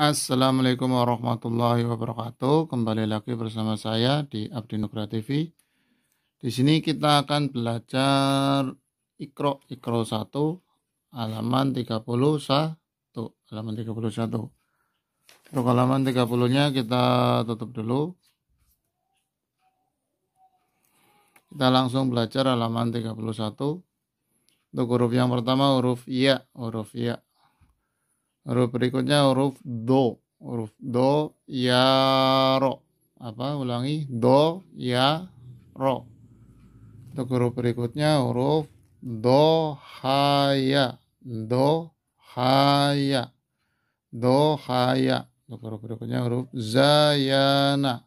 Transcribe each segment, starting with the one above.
Assalamualaikum warahmatullahi wabarakatuh. Kembali lagi bersama saya di Abdi Nugra TV. Di sini kita akan belajar Ikro Ikro 1 halaman 31 halaman 31. Untuk halaman 30-nya kita tutup dulu. Kita langsung belajar halaman 31. Untuk huruf yang pertama huruf ya, huruf ya. Huruf berikutnya huruf do. Huruf do ya ro. Apa ulangi? Do ya ro. Untuk huruf berikutnya huruf do haya. Do haya. Do haya. Untuk huruf berikutnya huruf zayana.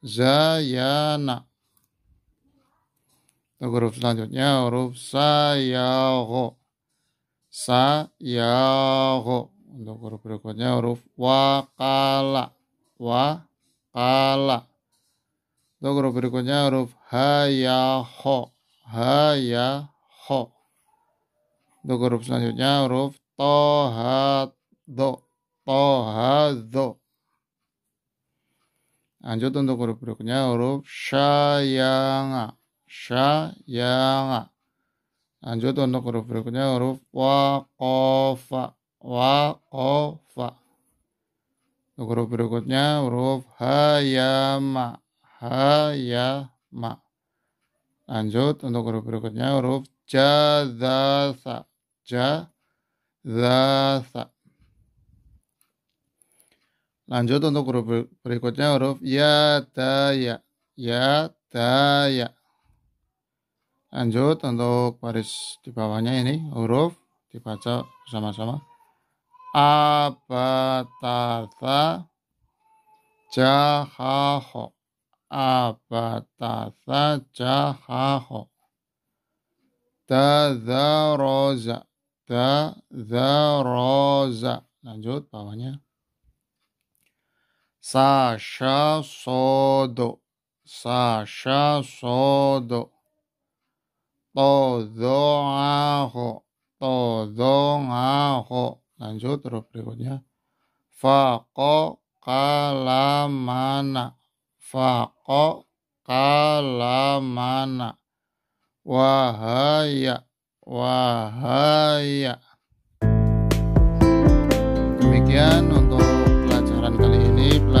Zayana. Untuk huruf selanjutnya huruf sayago sayago untuk huruf berikutnya huruf wakala wakala untuk huruf berikutnya huruf hayaho hayaho untuk huruf selanjutnya huruf tohado tohado lanjut untuk huruf berikutnya huruf syayanga syayanga Lanjut untuk huruf berikutnya huruf wa wa fa Untuk huruf berikutnya huruf hayama hayama. Lanjut untuk huruf berikutnya huruf jadasa jadasa. Lanjut untuk huruf berikutnya huruf yataya ya, ya. ya, ya lanjut untuk baris di bawahnya ini huruf dibaca bersama-sama abatata jahaho abatata jahaho tada roza lanjut bawahnya Sasha Sodo Sasha Sodo todong Todho'aho. Lanjut huruf berikutnya. Fako kalamana. Fako kalamana. Wahaya. Wahaya. Demikian untuk pelajaran kali ini.